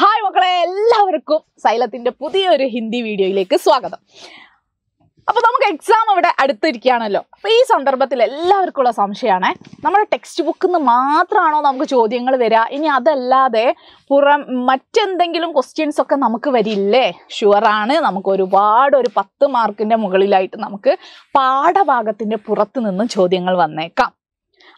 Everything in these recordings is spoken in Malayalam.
ഹായ് മക്കളെ എല്ലാവർക്കും സൈലത്തിന്റെ പുതിയൊരു ഹിന്ദി വീഡിയോയിലേക്ക് സ്വാഗതം അപ്പോൾ നമുക്ക് എക്സാം ഇവിടെ അടുത്തിരിക്കുകയാണല്ലോ അപ്പോൾ ഈ സന്ദർഭത്തിൽ എല്ലാവർക്കും ഉള്ള സംശയമാണ് നമ്മുടെ ടെക്സ്റ്റ് ബുക്കിൽ നിന്ന് മാത്രമാണോ നമുക്ക് ചോദ്യങ്ങൾ വരിക ഇനി അതല്ലാതെ പുറം മറ്റെന്തെങ്കിലും ക്വസ്റ്റ്യൻസ് ഒക്കെ നമുക്ക് വരില്ലേ ഷുവറാണ് നമുക്ക് ഒരുപാട് ഒരു പത്ത് മാർക്കിൻ്റെ മുകളിലായിട്ട് നമുക്ക് പാഠഭാഗത്തിൻ്റെ പുറത്ത് നിന്ന് ചോദ്യങ്ങൾ വന്നേക്കാം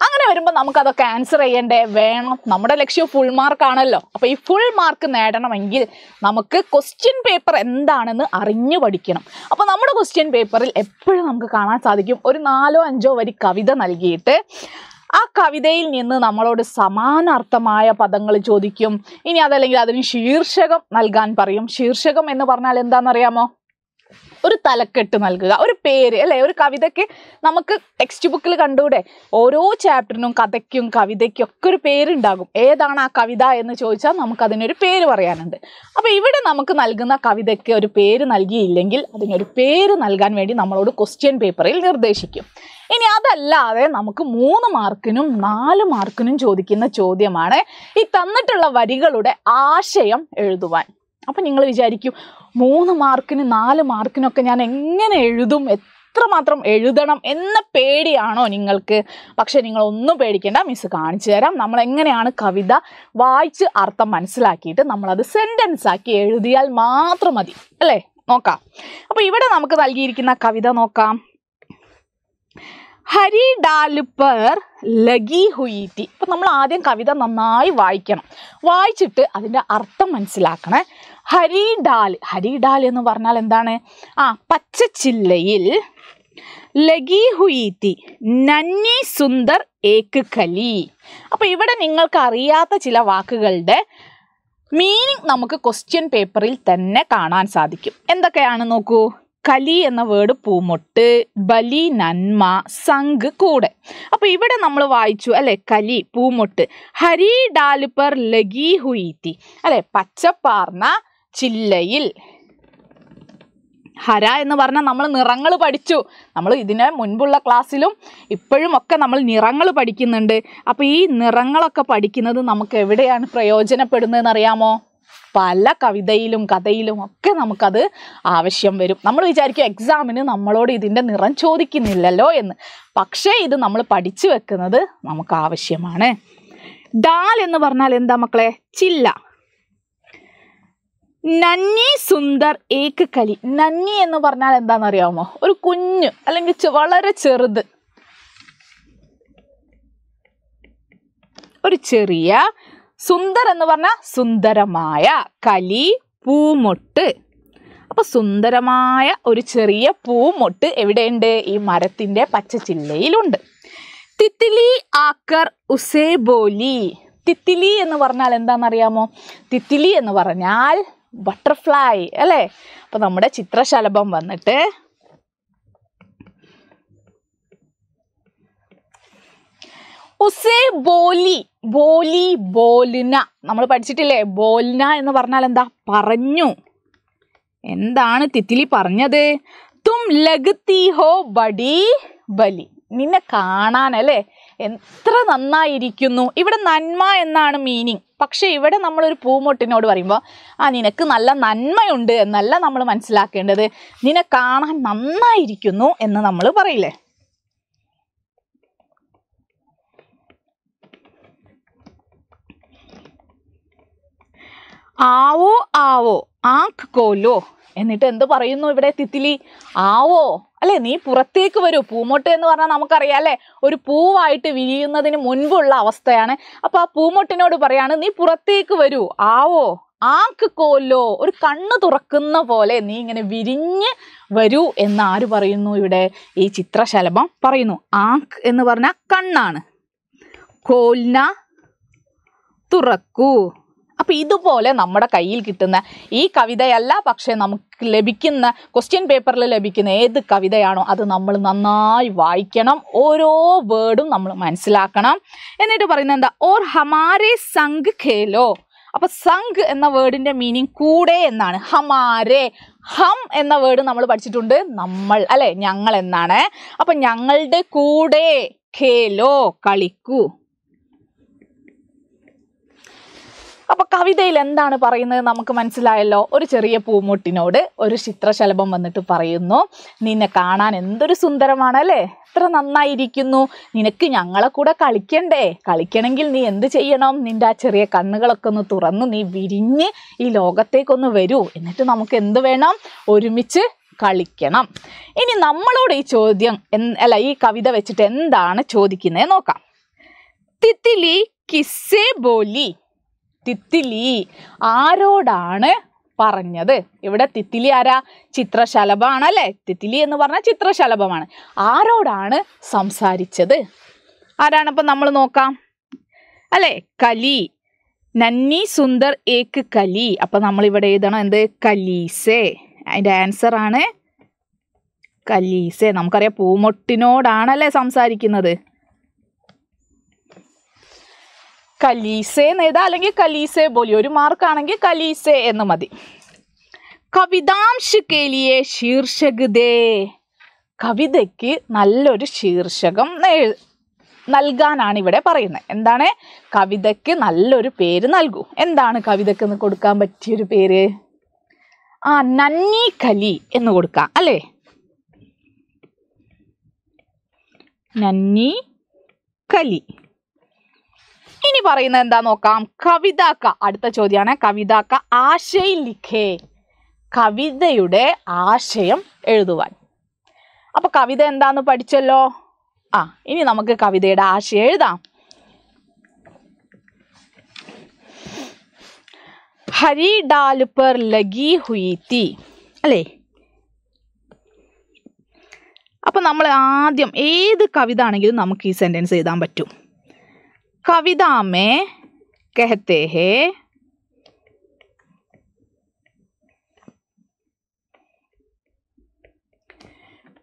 അങ്ങനെ വരുമ്പോൾ നമുക്ക് അതൊക്കെ ആൻസർ ചെയ്യണ്ടേ വേണം നമ്മുടെ ലക്ഷ്യം ഫുൾ മാർക്ക് ആണല്ലോ അപ്പോൾ ഈ ഫുൾ മാർക്ക് നേടണമെങ്കിൽ നമുക്ക് ക്വസ്റ്റ്യൻ പേപ്പർ എന്താണെന്ന് അറിഞ്ഞു പഠിക്കണം അപ്പോൾ നമ്മുടെ ക്വസ്റ്റ്യൻ പേപ്പറിൽ എപ്പോഴും നമുക്ക് കാണാൻ സാധിക്കും ഒരു നാലോ അഞ്ചോ വരി കവിത നൽകിയിട്ട് ആ കവിതയിൽ നിന്ന് നമ്മളോട് സമാനാർത്ഥമായ പദങ്ങൾ ചോദിക്കും ഇനി അതല്ലെങ്കിൽ അതിന് ശീർഷകം നൽകാൻ പറയും ശീർഷകം എന്ന് പറഞ്ഞാൽ എന്താണെന്നറിയാമോ ഒരു തലക്കെട്ട് നൽകുക ഒരു പേര് അല്ലേ ഒരു കവിതയ്ക്ക് നമുക്ക് ടെക്സ്റ്റ് ബുക്കിൽ കണ്ടൂടെ ഓരോ ചാപ്റ്ററിനും കഥയ്ക്കും കവിതയ്ക്കും ഒക്കെ ഒരു പേരുണ്ടാകും ഏതാണ് ആ കവിത എന്ന് ചോദിച്ചാൽ നമുക്ക് അതിനൊരു പേര് പറയാനുണ്ട് അപ്പോൾ ഇവിടെ നമുക്ക് നൽകുന്ന കവിതയ്ക്ക് ഒരു പേര് നൽകിയില്ലെങ്കിൽ അതിനൊരു പേര് നൽകാൻ വേണ്ടി നമ്മളോട് ക്വസ്റ്റ്യൻ പേപ്പറിൽ നിർദ്ദേശിക്കും ഇനി അതല്ലാതെ നമുക്ക് മൂന്ന് മാർക്കിനും നാല് മാർക്കിനും ചോദിക്കുന്ന ചോദ്യമാണ് ഈ തന്നിട്ടുള്ള വരികളുടെ ആശയം എഴുതുവാൻ അപ്പം നിങ്ങൾ വിചാരിക്കും മൂന്ന് മാർക്കിന് നാല് മാർക്കിനൊക്കെ ഞാൻ എങ്ങനെ എഴുതും എത്രമാത്രം എഴുതണം എന്ന പേടിയാണോ നിങ്ങൾക്ക് പക്ഷെ നിങ്ങൾ ഒന്നും പേടിക്കേണ്ട മിസ് കാണിച്ചു തരാം നമ്മൾ എങ്ങനെയാണ് കവിത വായിച്ച് അർത്ഥം മനസ്സിലാക്കിയിട്ട് നമ്മളത് സെൻറ്റൻസ് ആക്കി എഴുതിയാൽ മാത്രം മതി അല്ലേ നോക്കാം അപ്പോൾ ഇവിടെ നമുക്ക് നൽകിയിരിക്കുന്ന കവിത നോക്കാം ഹരി ഡാലുപ്പർ ലഗി ഹുയിറ്റി ഇപ്പം നമ്മൾ ആദ്യം കവിത നന്നായി വായിക്കണം വായിച്ചിട്ട് അതിൻ്റെ അർത്ഥം മനസ്സിലാക്കണേ ഹരി ഡാൽ ഹരി ഡാൽ എന്ന് പറഞ്ഞാൽ എന്താണ് ആ പച്ച ചില്ലയിൽ ഹുയിത്തി നന്നി സുന്ദർ ഏക്ക് കലി അപ്പോൾ ഇവിടെ നിങ്ങൾക്ക് അറിയാത്ത ചില വാക്കുകളുടെ മീനിങ് നമുക്ക് ക്വസ്റ്റ്യൻ പേപ്പറിൽ തന്നെ കാണാൻ സാധിക്കും എന്തൊക്കെയാണ് നോക്കൂ കലി എന്ന വേർഡ് പൂമൊട്ട് ബലി നന്മ സംഘ് കൂടെ അപ്പോൾ ഇവിടെ നമ്മൾ വായിച്ചു അല്ലെ കലി പൂമൊട്ട് ഹരി ഡാൽ പർ അല്ലെ പച്ചപ്പാർന്ന ചില്ലയിൽ ഹര എന്ന് പറഞ്ഞാൽ നമ്മൾ നിറങ്ങൾ പഠിച്ചു നമ്മൾ ഇതിന് മുൻപുള്ള ക്ലാസ്സിലും ഇപ്പോഴും ഒക്കെ നമ്മൾ നിറങ്ങൾ പഠിക്കുന്നുണ്ട് അപ്പോൾ ഈ നിറങ്ങളൊക്കെ പഠിക്കുന്നത് നമുക്ക് എവിടെയാണ് പ്രയോജനപ്പെടുന്നതെന്ന് അറിയാമോ പല കവിതയിലും കഥയിലും ഒക്കെ നമുക്കത് ആവശ്യം വരും നമ്മൾ വിചാരിക്കും എക്സാമിന് നമ്മളോട് ഇതിൻ്റെ നിറം ചോദിക്കുന്നില്ലല്ലോ എന്ന് പക്ഷേ ഇത് നമ്മൾ പഠിച്ചു വെക്കുന്നത് നമുക്ക് ആവശ്യമാണ് ഡാൽ എന്ന് പറഞ്ഞാൽ എന്താ മക്കളെ ചില്ല നന്നി സുന്ദർ ഏക്ക് കലി നന്നി എന്ന് പറഞ്ഞാൽ എന്താണെന്ന് അറിയാമോ ഒരു കുഞ്ഞ് അല്ലെങ്കിൽ വളരെ ചെറുത് ഒരു ചെറിയ സുന്ദർ എന്ന് പറഞ്ഞാൽ സുന്ദരമായ കലി പൂമൊട്ട് അപ്പോൾ സുന്ദരമായ ഒരു ചെറിയ പൂമൊട്ട് എവിടെയുണ്ട് ഈ മരത്തിൻ്റെ പച്ചച്ചില്ലയിലുണ്ട് തിത്തിലി ആക്കർ ഉസേബോലി തിത്തിലി എന്ന് പറഞ്ഞാൽ എന്താണെന്നറിയാമോ തിത്തിലി എന്ന് പറഞ്ഞാൽ ബട്ടർഫ്ലൈ അല്ലേ അപ്പോൾ നമ്മുടെ ചിത്രശലഭം വന്നിട്ട് ഉസേ ബോലി ബോലി ബോലിന നമ്മൾ പഠിച്ചിട്ടില്ലേ ബോലിന എന്ന് പറഞ്ഞാൽ എന്താ പറഞ്ഞു എന്താണ് തിത്തിലി പറഞ്ഞത് തും ലഗത്തി ഹോ ബഡി ബലി നിന്നെ കാണാൻ അല്ലേ എത്ര നന്നായിരിക്കുന്നു ഇവിടെ നന്മ എന്നാണ് മീനിങ് പക്ഷേ ഇവിടെ നമ്മളൊരു പൂമൊട്ടിനോട് പറയുമ്പോൾ ആ നിനക്ക് നല്ല നന്മയുണ്ട് എന്നല്ല നമ്മൾ മനസ്സിലാക്കേണ്ടത് നിന്നെ കാണാൻ നന്നായിരിക്കുന്നു എന്ന് നമ്മൾ പറയില്ലേ ആവോ ആവോ ആക്ക് കോലോ എന്നിട്ട് എന്ത് പറയുന്നു ഇവിടെ തിത്തിലി ആവോ അല്ലെ നീ പുറത്തേക്ക് വരൂ പൂമൊട്ട് എന്ന് പറഞ്ഞാൽ നമുക്കറിയാം അല്ലെ ഒരു പൂവായിട്ട് വിരിയുന്നതിന് മുൻപുള്ള അവസ്ഥയാണ് അപ്പോൾ ആ പൂമൊട്ടിനോട് പറയാണ് നീ പുറത്തേക്ക് വരൂ ആവോ ആക്ക് കോല്ലോ ഒരു കണ്ണ് തുറക്കുന്ന പോലെ നീ ഇങ്ങനെ വിരിഞ്ഞ് വരൂ എന്ന് ആര് പറയുന്നു ഇവിടെ ഈ ചിത്രശലഭം പറയുന്നു ആക്ക് എന്ന് പറഞ്ഞാൽ കണ്ണാണ് കോൽന തുറക്കൂ അപ്പോൾ ഇതുപോലെ നമ്മുടെ കയ്യിൽ കിട്ടുന്ന ഈ കവിതയല്ല പക്ഷേ നമുക്ക് ലഭിക്കുന്ന ക്വസ്റ്റ്യൻ പേപ്പറിൽ ലഭിക്കുന്ന ഏത് കവിതയാണോ അത് നമ്മൾ നന്നായി വായിക്കണം ഓരോ വേർഡും നമ്മൾ മനസ്സിലാക്കണം എന്നിട്ട് പറയുന്നത് എന്താ ഓർ ഹമാരെ സംഘ് ഖേലോ അപ്പോൾ സംഘ് എന്ന വേർഡിൻ്റെ മീനിങ് കൂടെ എന്നാണ് ഹമാരെ ഹം എന്ന വേർഡ് നമ്മൾ പഠിച്ചിട്ടുണ്ട് നമ്മൾ അല്ലെ ഞങ്ങൾ എന്നാണ് അപ്പം ഞങ്ങളുടെ കൂടെ ഖേലോ കളിക്കൂ അപ്പോൾ കവിതയിൽ എന്താണ് പറയുന്നത് നമുക്ക് മനസ്സിലായല്ലോ ഒരു ചെറിയ പൂമൊട്ടിനോട് ഒരു ചിത്രശലഭം വന്നിട്ട് പറയുന്നു നിന്നെ കാണാൻ എന്തൊരു സുന്ദരമാണ് അല്ലേ എത്ര നന്നായിരിക്കുന്നു നിനക്ക് ഞങ്ങളെ കൂടെ കളിക്കണ്ടേ കളിക്കണമെങ്കിൽ നീ എന്ത് ചെയ്യണം നിന്റെ ആ ചെറിയ കണ്ണുകളൊക്കെ ഒന്ന് തുറന്ന് നീ വിരിഞ്ഞ് ഈ ലോകത്തേക്കൊന്ന് വരൂ എന്നിട്ട് നമുക്ക് എന്ത് വേണം ഒരുമിച്ച് കളിക്കണം ഇനി നമ്മളോട് ഈ ചോദ്യം അല്ല ഈ കവിത വെച്ചിട്ട് എന്താണ് ചോദിക്കുന്നത് നോക്കാം തിത്തിലി കിസ്സേ ബോലി തിത്തിലി ആരോടാണ് പറഞ്ഞത് ഇവിടെ തിത്തിലി ആരാ ചിത്രശലഭമാണ് അല്ലേ തിത്തിലി എന്ന് പറഞ്ഞാൽ ചിത്രശലഭമാണ് ആരോടാണ് സംസാരിച്ചത് ആരാണ് നമ്മൾ നോക്കാം അല്ലേ കലി നന്നി സുന്ദർ ഏക്ക് കലി അപ്പം നമ്മൾ ഇവിടെ എഴുതണം എന്ത് കലീസേ അതിൻ്റെ ആൻസർ ആണ് കലീസേ നമുക്കറിയാം പൂമൊട്ടിനോടാണല്ലേ സംസാരിക്കുന്നത് കലീസെ എന്ന് എഴുതാം അല്ലെങ്കിൽ കലീസെ പോലെ ഒരു മാർക്കാണെങ്കിൽ കലീസെ എന്ന് മതി കവിതാംശ് കേലിയെ ശീർഷക് കവിതയ്ക്ക് നല്ലൊരു ശീർഷകം നൽകാനാണ് ഇവിടെ പറയുന്നത് എന്താണ് കവിതയ്ക്ക് നല്ലൊരു പേര് നൽകൂ എന്താണ് കവിതയ്ക്ക് ഒന്ന് കൊടുക്കാൻ പറ്റിയൊരു പേര് ആ നന്നി കലി എന്ന് കൊടുക്കാം അല്ലേ നന്നി കലി ഇനി പറയുന്നത് എന്താ നോക്കാം കവിതാക്ക അടുത്ത ചോദ്യമാണ് കവിതാക്ക ആശയം ലിഖേ കവിതയുടെ ആശയം എഴുതുവാൻ അപ്പൊ കവിത എന്താന്ന് പഠിച്ചല്ലോ ആ ഇനി നമുക്ക് കവിതയുടെ ആശയം എഴുതാം ഹരി ഡാൽ ലഗി ഹുയിത്തി അല്ലേ അപ്പൊ നമ്മൾ ആദ്യം ഏത് കവിത ആണെങ്കിലും നമുക്ക് ഈ സെന്റൻസ് എഴുതാൻ പറ്റും कविता में कहते हैं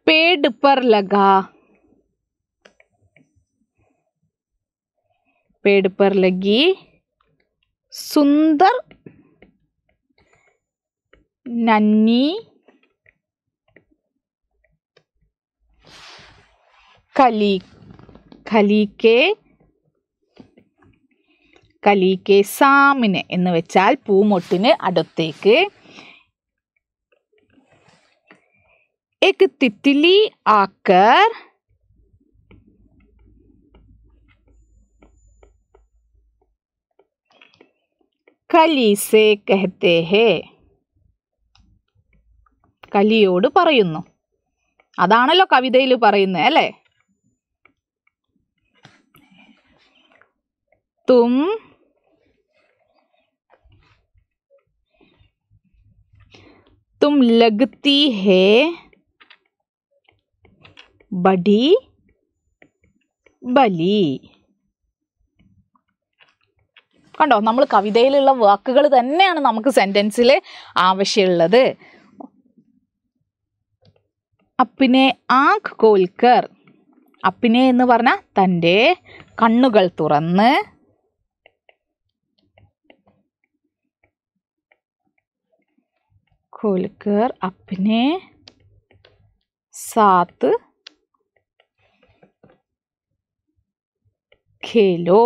पेड़ पर लगा पेड़ पर लगी सुंदर नन्नी कली कली के കലീക്കെ സാമിന് എന്ന് വെച്ചാൽ പൂമൊട്ടിന് അടുത്തേക്ക് തിത്തിലി ആക്കർ കലീസേ കഹത്തേ ഹേ കലിയോട് പറയുന്നു അതാണല്ലോ കവിതയിൽ പറയുന്നത് അല്ലേ തും तुम लगती है बड़ी ബലി കണ്ടോ നമ്മൾ കവിതയിലുള്ള വാക്കുകൾ തന്നെയാണ് നമുക്ക് സെൻറ്റൻസിൽ ആവശ്യമുള്ളത് അപ്പിനെ ആഖ് കോൽക്കർ അപ്പിനെ എന്ന് പറഞ്ഞാൽ തൻ്റെ കണ്ണുകൾ തുറന്ന് खोलकर अपने साथ खेलो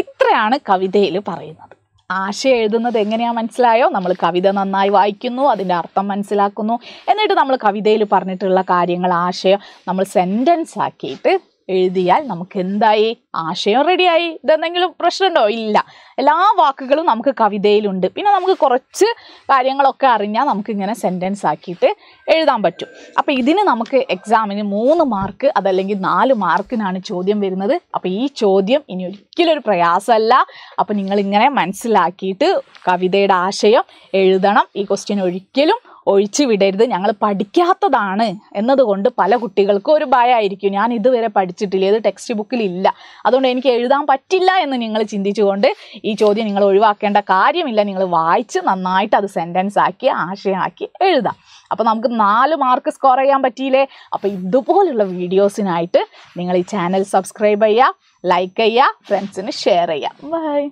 ഇത്രയാണ് കവിതയിൽ പറയുന്നത് ആശയം എഴുതുന്നത് എങ്ങനെയാണ് മനസ്സിലായോ നമ്മൾ കവിത നന്നായി വായിക്കുന്നു അതിൻ്റെ അർത്ഥം മനസ്സിലാക്കുന്നു എന്നിട്ട് നമ്മൾ കവിതയിൽ പറഞ്ഞിട്ടുള്ള കാര്യങ്ങൾ ആശയം നമ്മൾ സെൻറ്റൻസ് ആക്കിയിട്ട് എഴുതിയാൽ നമുക്ക് എന്തായി ആശയം റെഡിയായി ഇതെന്തെങ്കിലും പ്രശ്നമുണ്ടോ ഇല്ല എല്ലാ വാക്കുകളും നമുക്ക് കവിതയിലുണ്ട് പിന്നെ നമുക്ക് കുറച്ച് കാര്യങ്ങളൊക്കെ അറിഞ്ഞാൽ നമുക്ക് ഇങ്ങനെ സെൻറ്റൻസ് ആക്കിയിട്ട് എഴുതാൻ പറ്റും അപ്പോൾ ഇതിന് നമുക്ക് എക്സാമിന് മൂന്ന് മാർക്ക് അതല്ലെങ്കിൽ നാല് മാർക്കിനാണ് ചോദ്യം വരുന്നത് അപ്പോൾ ഈ ചോദ്യം ഇനി ഒരിക്കലും ഒരു പ്രയാസമല്ല അപ്പോൾ നിങ്ങളിങ്ങനെ മനസ്സിലാക്കിയിട്ട് കവിതയുടെ ആശയം എഴുതണം ഈ ക്വസ്റ്റ്യൻ ഒരിക്കലും ഒഴിച്ചു വിടരുത് ഞങ്ങൾ പഠിക്കാത്തതാണ് എന്നതുകൊണ്ട് പല കുട്ടികൾക്കും ഒരു ഭയമായിരിക്കും ഞാൻ ഇതുവരെ പഠിച്ചിട്ടില്ല ഇത് ടെക്സ്റ്റ് ബുക്കിൽ ഇല്ല അതുകൊണ്ട് എനിക്ക് എഴുതാൻ പറ്റില്ല എന്ന് നിങ്ങൾ ചിന്തിച്ചുകൊണ്ട് ഈ ചോദ്യം നിങ്ങൾ ഒഴിവാക്കേണ്ട കാര്യമില്ല നിങ്ങൾ വായിച്ച് നന്നായിട്ട് അത് സെൻറ്റൻസ് ആക്കി ആശയമാക്കി എഴുതാം അപ്പോൾ നമുക്ക് നാല് മാർക്ക് സ്കോർ ചെയ്യാൻ പറ്റിയില്ലേ അപ്പോൾ ഇതുപോലുള്ള വീഡിയോസിനായിട്ട് നിങ്ങൾ ഈ ചാനൽ സബ്സ്ക്രൈബ് ചെയ്യുക ലൈക്ക് ചെയ്യുക ഫ്രണ്ട്സിന് ഷെയർ ചെയ്യുക ബൈ